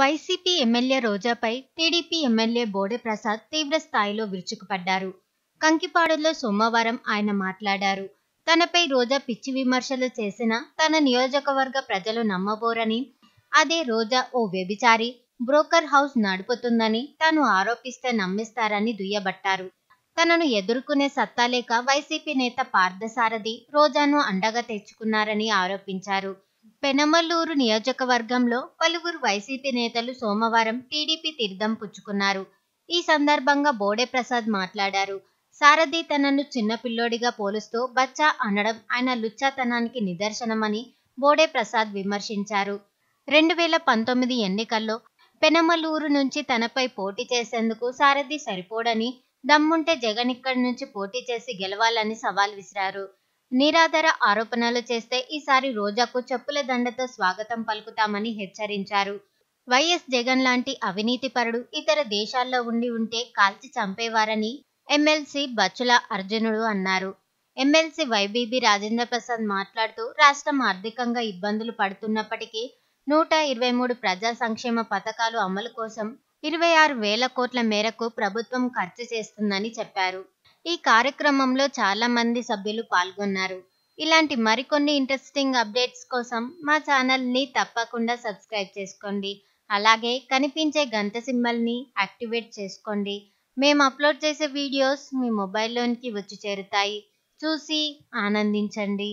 YCP MLA రోజాపై TDP MLA Bode Prasad తీవ్ర స్థాయిలో విరుచుకుపడ్డారు కంకిపాడులో సోమవారం ఆయన మాట్లాడారు తనపై రోజా పిచ్చి విమర్శలు చేసినా తన నియోజకవర్గ ప్రజలు నమ్మబోరని అదే రోజా ఓ వ్యభిచారి బ్రోకర్ హౌస్ నడుపుతుందని తాను ఆరోపిస్తే నమ్మిస్తారని దుయ్యబట్టారు తనను ఎదుర్కొనే సత్తా లేక వైసీపీ నేత పార్థసారథి రోజాను అండగా తెచ్చుకున్నారని ఆరోపించారు పెనమల్లూరు నియోజకవర్గంలో పలువురు వైసీపీ నేతలు సోమవారం టీడీపీ తీర్థం పుచ్చుకున్నారు ఈ సందర్భంగా బోడే ప్రసాద్ మాట్లాడారు సారథి తనను చిన్నపిల్లోడిగా పోలుస్తూ బచ్చా అనడం ఆయన లుచ్చాతనానికి నిదర్శనమని బోడే ప్రసాద్ విమర్శించారు రెండు వేల పంతొమ్మిది ఎన్నికల్లో పెనమలూరు నుంచి తనపై పోటీ చేసేందుకు సారథి సరిపోడని దమ్ముంటే జగన్ ఇక్కడి నుంచి పోటీ చేసి గెలవాలని సవాల్ విసిరారు నిరాధార ఆరోపణలు చేస్తే ఈసారి రోజాకు చెప్పుల దండతో స్వాగతం పలుకుతామని హెచ్చరించారు వైఎస్ జగన్ లాంటి అవినీతిపరుడు ఇతర దేశాల్లో ఉండి ఉంటే కాల్చి చంపేవారని ఎమ్మెల్సీ బచ్చుల అర్జునుడు అన్నారు ఎమ్మెల్సీ వైబీబీ రాజేంద్ర ప్రసాద్ మాట్లాడుతూ రాష్ట్రం ఆర్థికంగా ఇబ్బందులు పడుతున్నప్పటికీ నూట ఇరవై మూడు ప్రజా సంక్షేమ పథకాలు అమలు కోసం ఇరవై ఆరు వేల కోట్ల మేరకు ప్రభుత్వం ఖర్చు చేస్తుందని చెప్పారు ఈ కార్యక్రమంలో చాలా మంది సభ్యులు పాల్గొన్నారు ఇలాంటి మరికొన్ని ఇంట్రెస్టింగ్ అప్డేట్స్ కోసం మా ఛానల్ని తప్పకుండా సబ్స్క్రైబ్ చేసుకోండి అలాగే కనిపించే గంత సింబల్ని యాక్టివేట్ చేసుకోండి మేము అప్లోడ్ చేసే వీడియోస్ మీ మొబైల్లోనికి వచ్చి చేరుతాయి చూసి ఆనందించండి